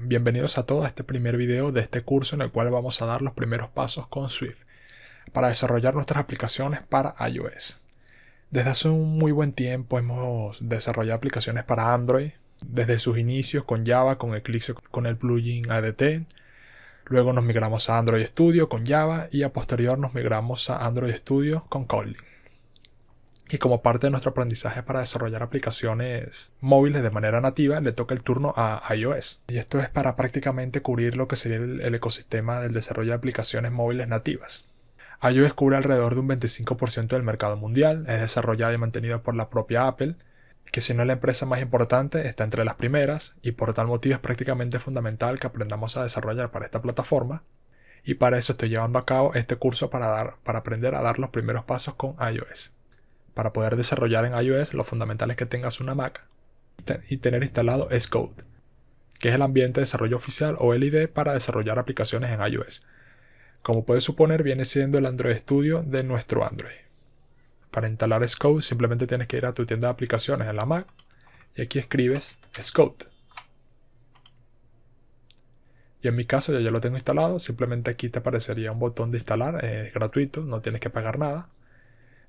bienvenidos a todos a este primer video de este curso en el cual vamos a dar los primeros pasos con Swift para desarrollar nuestras aplicaciones para iOS. Desde hace un muy buen tiempo hemos desarrollado aplicaciones para Android, desde sus inicios con Java, con Eclipse, con el plugin ADT. Luego nos migramos a Android Studio con Java y a posterior nos migramos a Android Studio con Kotlin y como parte de nuestro aprendizaje para desarrollar aplicaciones móviles de manera nativa, le toca el turno a iOS. Y esto es para prácticamente cubrir lo que sería el ecosistema del desarrollo de aplicaciones móviles nativas. iOS cubre alrededor de un 25% del mercado mundial, es desarrollado y mantenido por la propia Apple, que si no es la empresa más importante, está entre las primeras, y por tal motivo es prácticamente fundamental que aprendamos a desarrollar para esta plataforma, y para eso estoy llevando a cabo este curso para, dar, para aprender a dar los primeros pasos con iOS para poder desarrollar en iOS, lo fundamental es que tengas una Mac y tener instalado Xcode, que es el ambiente de desarrollo oficial o LID para desarrollar aplicaciones en iOS. Como puedes suponer, viene siendo el Android Studio de nuestro Android. Para instalar Xcode simplemente tienes que ir a tu tienda de aplicaciones en la Mac y aquí escribes Xcode. Y en mi caso ya, ya lo tengo instalado, simplemente aquí te aparecería un botón de instalar, es gratuito, no tienes que pagar nada.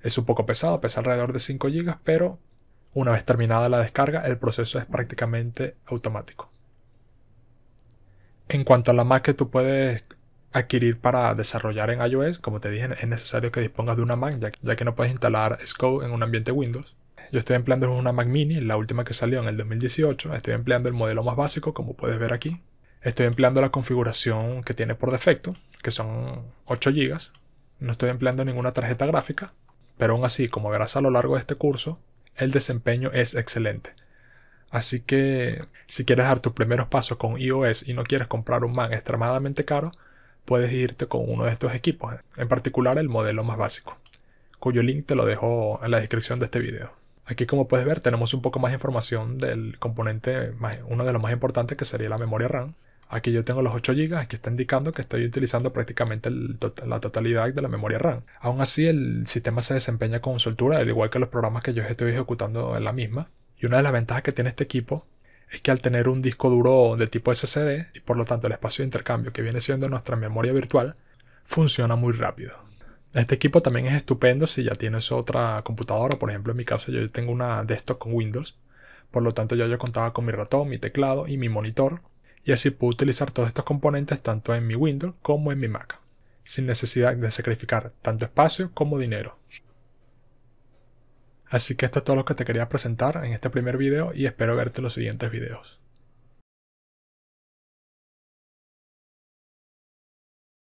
Es un poco pesado, pesa alrededor de 5 GB, pero una vez terminada la descarga, el proceso es prácticamente automático. En cuanto a la Mac que tú puedes adquirir para desarrollar en iOS, como te dije, es necesario que dispongas de una Mac, ya que, no puedes instalar Scope en un ambiente Windows. Yo estoy empleando una Mac Mini, la última que salió en el 2018. Estoy empleando el modelo más básico, como puedes ver aquí. Estoy empleando la configuración que tiene por defecto, que son 8 GB. No estoy empleando ninguna tarjeta gráfica, pero aún así, como verás a lo largo de este curso, el desempeño es excelente. Así que si quieres dar tus primeros pasos con iOS y no quieres comprar un Mac extremadamente caro, puedes irte con uno de estos equipos, en particular el modelo más básico, cuyo link te lo dejo en la descripción de este video. Aquí como puedes ver tenemos un poco más información del componente, uno de los más importantes que sería la memoria RAM. Aquí yo tengo los 8 GB, aquí está indicando que estoy utilizando prácticamente tota-, la totalidad de la memoria RAM. Aún así, el sistema se desempeña con soltura, al igual que los programas que yo estoy ejecutando en la misma. Y una de las ventajas que tiene este equipo es que al tener un disco duro de tipo SSD y por lo tanto el espacio de intercambio que viene siendo nuestra memoria virtual, funciona muy rápido. Este equipo también es estupendo si ya tienes otra computadora, por ejemplo en mi caso yo tengo una desktop con Windows, por lo tanto yo ya contaba con mi ratón, mi teclado y mi monitor y así puedo utilizar todos estos componentes tanto en mi Windows como en mi Mac, sin necesidad de sacrificar tanto espacio como dinero. Así que esto es todo lo que te quería presentar en este primer video y espero verte en los siguientes videos.